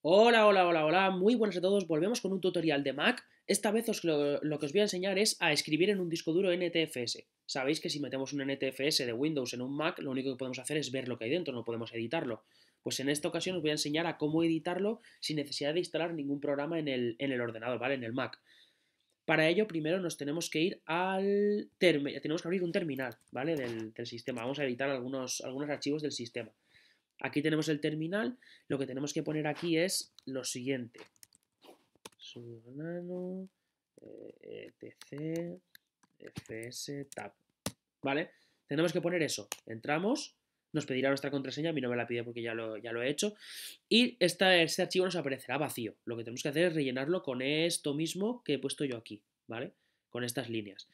Hola, hola, hola, hola, muy buenas a todos, volvemos con un tutorial de Mac. Esta vez lo, que os voy a enseñar es a escribir en un disco duro NTFS. Sabéis que si metemos un NTFS de Windows en un Mac, lo único que podemos hacer es ver lo que hay dentro, no podemos editarlo. Pues en esta ocasión os voy a enseñar a cómo editarlo sin necesidad de instalar ningún programa en el, ordenador, ¿vale? En el Mac. Para ello, primero nos tenemos que ir al... tenemos que abrir un terminal, ¿vale? Del, del sistema. Vamos a editar algunos, algunos archivos del sistema. Aquí tenemos el terminal, lo que tenemos que poner aquí es lo siguiente. Eh, etc, fs, tab. ¿Vale? Tenemos que poner eso. Entramos, nos pedirá nuestra contraseña, a mí no me la pide porque ya lo, ya lo he hecho, y este archivo nos aparecerá vacío. Lo que tenemos que hacer es rellenarlo con esto mismo que he puesto yo aquí, ¿vale? Con estas líneas.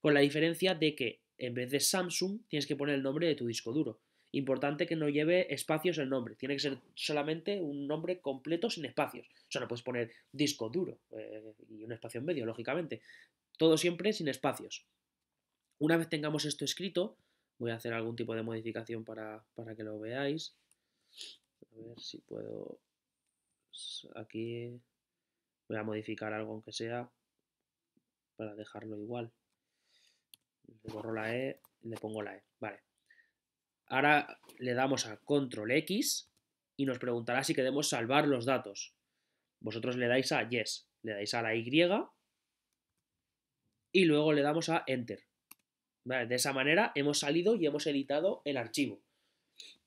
Con la diferencia de que en vez de Samsung tienes que poner el nombre de tu disco duro. Importante que no lleve espacios el nombre. Tiene que ser solamente un nombre completo sin espacios. O sea, no puedes poner disco duro eh, y un espacio en medio, lógicamente. Todo siempre sin espacios. Una vez tengamos esto escrito, voy a hacer algún tipo de modificación para, para que lo veáis. A ver si puedo... Aquí voy a modificar algo aunque sea para dejarlo igual. Le borro la E, le pongo la E. Vale. Ahora le damos a control X y nos preguntará si queremos salvar los datos. Vosotros le dais a yes, le dais a la Y y luego le damos a enter. De esa manera hemos salido y hemos editado el archivo.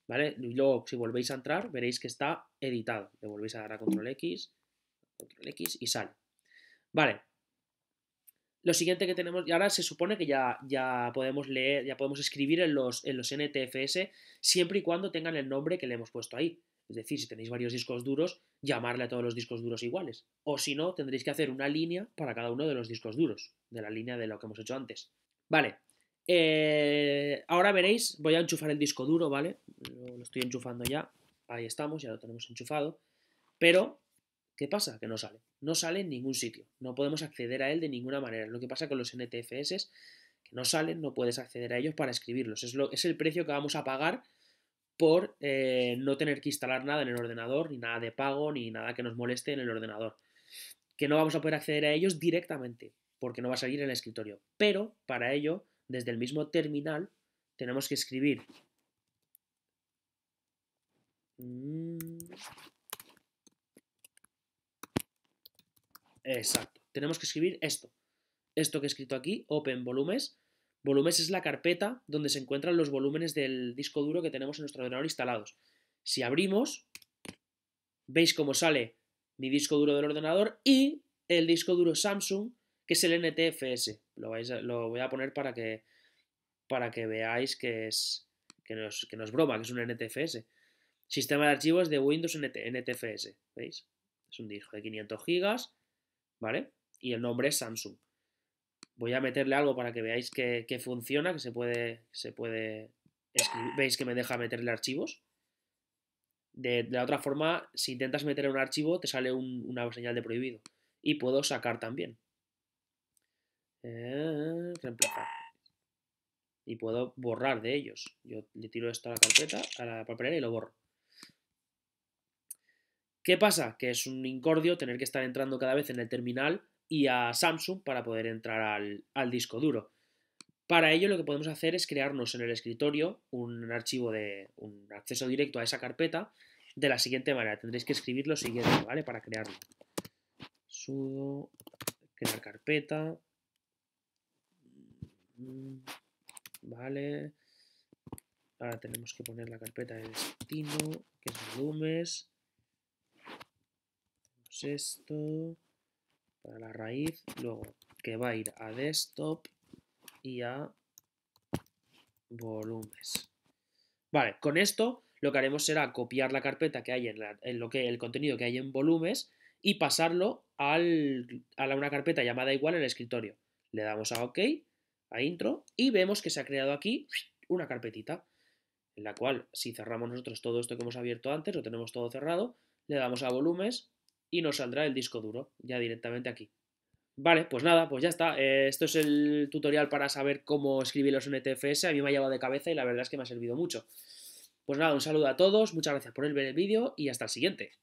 ¿Vale? Luego, si volvéis a entrar, veréis que está editado. Le volvéis a dar a control X, control X y sale. Vale, lo siguiente que tenemos, y ahora se supone que ya, ya podemos leer, ya podemos escribir en los, en los NTFS siempre y cuando tengan el nombre que le hemos puesto ahí. Es decir, si tenéis varios discos duros, llamarle a todos los discos duros iguales. O si no, tendréis que hacer una línea para cada uno de los discos duros, de la línea de lo que hemos hecho antes. Vale. Eh, ahora veréis, voy a enchufar el disco duro, ¿vale? Lo estoy enchufando ya. Ahí estamos, ya lo tenemos enchufado. Pero, ¿qué pasa? Que no sale no sale en ningún sitio. No podemos acceder a él de ninguna manera. lo que pasa con los NTFS, que no salen, no puedes acceder a ellos para escribirlos. Es, lo, es el precio que vamos a pagar por eh, no tener que instalar nada en el ordenador, ni nada de pago, ni nada que nos moleste en el ordenador. Que no vamos a poder acceder a ellos directamente, porque no va a salir en el escritorio. Pero para ello, desde el mismo terminal, tenemos que escribir. Mm, Exacto. Tenemos que escribir esto. Esto que he escrito aquí, Open Volumes. Volumes es la carpeta donde se encuentran los volúmenes del disco duro que tenemos en nuestro ordenador instalados. Si abrimos, veis cómo sale mi disco duro del ordenador y el disco duro Samsung, que es el NTFS. Lo, vais lo voy a poner para que, para que veáis que, es, que, no broma, que es un NTFS. Sistema de archivos de Windows NTFS, ¿veis? Es un disco de 500 gigas ¿vale? Y el nombre es Samsung. Voy a meterle algo para que veáis que, funciona, que se puede, se puede Veis que me deja meterle archivos. De, de, la otra forma, si intentas meter un archivo, te sale una señal de prohibido. Y puedo sacar también. Eh, y puedo borrar de ellos. Yo le tiro esto a la carpeta, a la papelera y lo borro. ¿Qué pasa? Que es un incordio tener que estar entrando cada vez en el terminal y a Samsung para poder entrar al, disco duro. Para ello lo que podemos hacer es crearnos en el escritorio un archivo de un acceso directo a esa carpeta de la siguiente manera. Tendréis que escribir lo siguiente, ¿vale? Para crearlo. Sudo, crear carpeta. Mm, vale. Ahora tenemos que poner la carpeta de destino, que es volumes esto para la raíz, luego que va a ir a desktop y a volúmenes. Vale, con esto lo que haremos será copiar la carpeta que hay en, en lo que el contenido que hay en volúmenes y pasarlo al, a una carpeta llamada igual en el escritorio. Le damos a OK, a intro y vemos que se ha creado aquí una carpetita en la cual si cerramos nosotros todo esto que hemos abierto antes, lo tenemos todo cerrado, le damos a volúmenes y nos saldrá el disco duro ya directamente aquí. Vale, pues nada, pues ya está. Eh, esto es el tutorial para saber cómo escribir los NTFS. A mí me ha llevado de cabeza y la verdad es que me ha servido mucho. Pues nada, un saludo a todos, muchas gracias por ver el vídeo y hasta el siguiente.